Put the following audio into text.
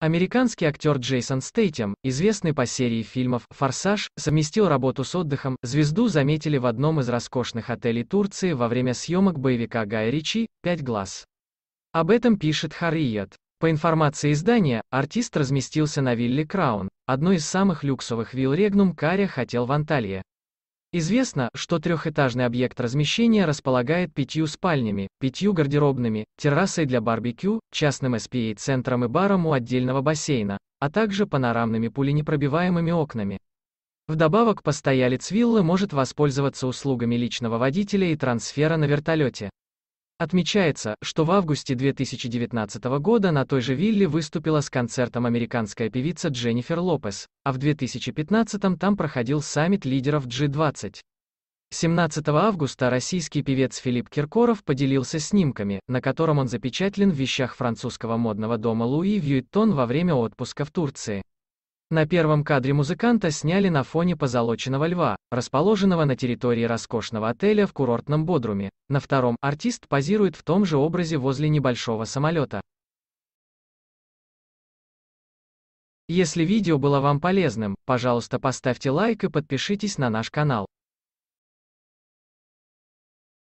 Американский актер Джейсон Стейтем, известный по серии фильмов «Форсаж», совместил работу с отдыхом. Звезду заметили в одном из роскошных отелей Турции во время съемок боевика Гая Ричи «Пять глаз». Об этом пишет Харриет. По информации издания, артист разместился на вилле Краун, одной из самых люксовых вилл Регнум Каря хотел в Анталии. Известно, что трехэтажный объект размещения располагает пятью спальнями, пятью гардеробными, террасой для барбекю, частным SPA-центром и баром у отдельного бассейна, а также панорамными пуленепробиваемыми окнами. Вдобавок постоялец виллы может воспользоваться услугами личного водителя и трансфера на вертолете. Отмечается, что в августе 2019 года на той же вилле выступила с концертом американская певица Дженнифер Лопес, а в 2015 там проходил саммит лидеров G20. 17 августа российский певец Филипп Киркоров поделился снимками, на котором он запечатлен в вещах французского модного дома Луи Вьюиттон во время отпуска в Турции. На первом кадре музыканта сняли на фоне позолоченного льва, расположенного на территории роскошного отеля в курортном Бодруме. На втором артист позирует в том же образе возле небольшого самолета. Если видео было вам полезным, пожалуйста поставьте лайк и подпишитесь на наш канал.